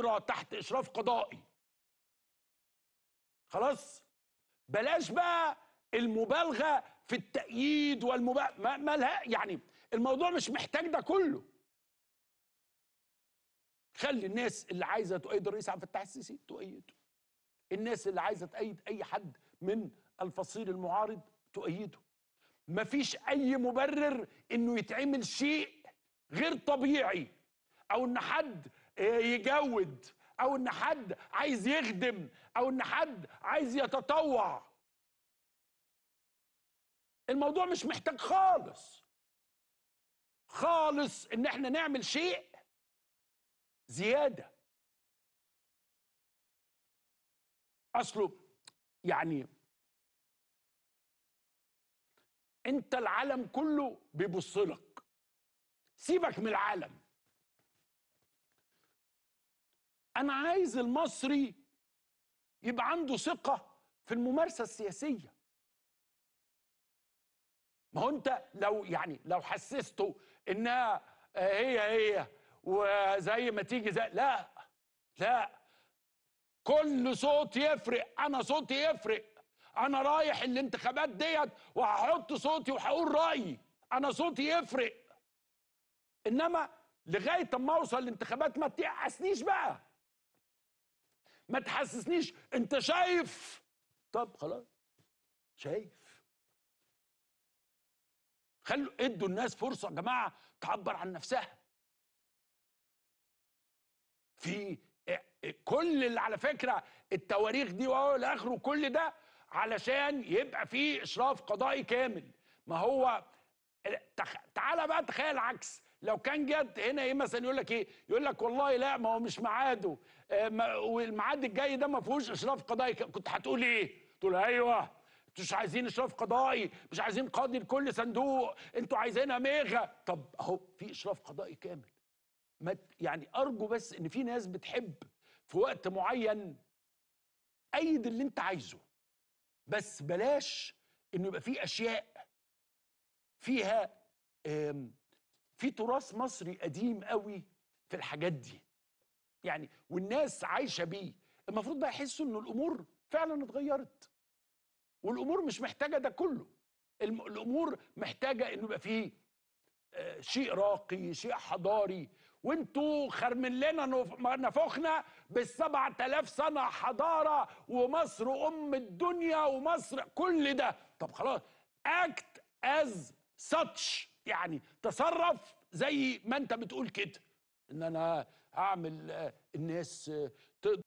اجرى تحت اشراف قضائي خلاص بلاش بقى المبالغه في التأييد والمبالغه ما مالها يعني الموضوع مش محتاج ده كله خلي الناس اللي عايزه تؤيد الرئيس عبد الفتاح السيسي تؤيده الناس اللي عايزه تأيد اي حد من الفصيل المعارض تؤيده مفيش اي مبرر انه يتعمل شيء غير طبيعي او ان حد آه، يجود او ان حد عايز يخدم او ان حد عايز يتطوع الموضوع مش محتاج خالص خالص ان احنا نعمل شيء زياده اصله يعني انت العالم كله بيبص لك سيبك من العالم انا عايز المصري يبقى عنده ثقه في الممارسه السياسيه ما هو انت لو يعني لو حسسته انها آه، هي هي وزي ما تيجي زي لا لا كل صوت يفرق انا صوتي يفرق انا رايح الانتخابات ديت وهحط صوتي وهقول رايي انا صوتي يفرق انما لغايه اما اوصل الانتخابات ما تيأسنيش بقى ما تحسسنيش انت شايف طب خلاص شايف خلوا ادوا الناس فرصه يا جماعه تعبر عن نفسها في كل اللي على فكره التواريخ دي والى اخره كل ده علشان يبقى في اشراف قضائي كامل ما هو تعالى بقى تخيل عكس لو كان جد هنا ايه مثلا يقول لك ايه يقول لك والله لا ما هو مش ميعاده آه، والميعاد الجاي ده ما فيهوش اشراف قضائي كنت هتقول ايه تقول ايوه انتوا مش عايزين اشراف قضائي مش عايزين قاضي لكل صندوق انتوا عايزينها ميغا طب اهو في اشراف قضائي كامل ما يعني ارجو بس ان في ناس بتحب في وقت معين ايد اللي انت عايزه بس بلاش انه يبقى في اشياء فيها في تراث مصري قديم قوي في الحاجات دي يعني والناس عايشه بيه المفروض بقى يحسوا ان الامور فعلا اتغيرت والامور مش محتاجه ده كله الامور محتاجه انه يبقى فيه آه، شيء راقي شيء حضاري وانتوا خرمن لنا نفخنا بال7000 سنة حضارة ومصر أم الدنيا ومصر كل ده طب خلاص act as such يعني تصرف زي ما انت بتقول كده ان انا هعمل آه، الناس آه، تقدر